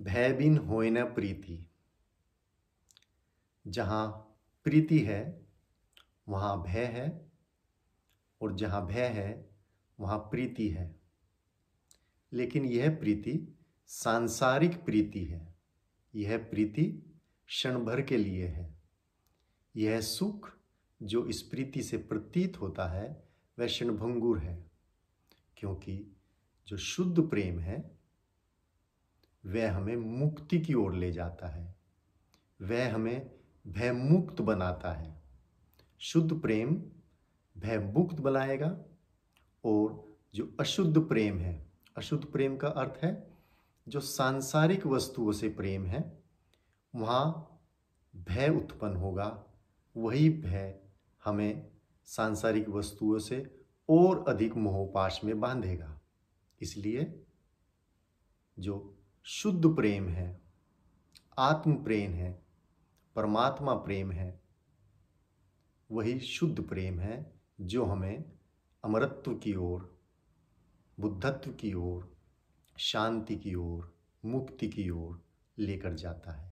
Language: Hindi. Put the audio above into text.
भयबिन होय न प्रीति जहाँ प्रीति है वहाँ भय है और जहाँ भय है वहाँ प्रीति है लेकिन यह प्रीति सांसारिक प्रीति है यह प्रीति क्षण भर के लिए है यह सुख जो इस प्रीति से प्रतीत होता है वह क्षणभंगुर है क्योंकि जो शुद्ध प्रेम है वह हमें मुक्ति की ओर ले जाता है वह हमें भयमुक्त बनाता है शुद्ध प्रेम भयमुक्त बनाएगा और जो अशुद्ध प्रेम है अशुद्ध प्रेम का अर्थ है जो सांसारिक वस्तुओं से प्रेम है वहाँ भय उत्पन्न होगा वही भय हमें सांसारिक वस्तुओं से और अधिक मोहपाश में बांधेगा इसलिए जो शुद्ध प्रेम है आत्म प्रेम है परमात्मा प्रेम है वही शुद्ध प्रेम है जो हमें अमरत्व की ओर बुद्धत्व की ओर शांति की ओर मुक्ति की ओर लेकर जाता है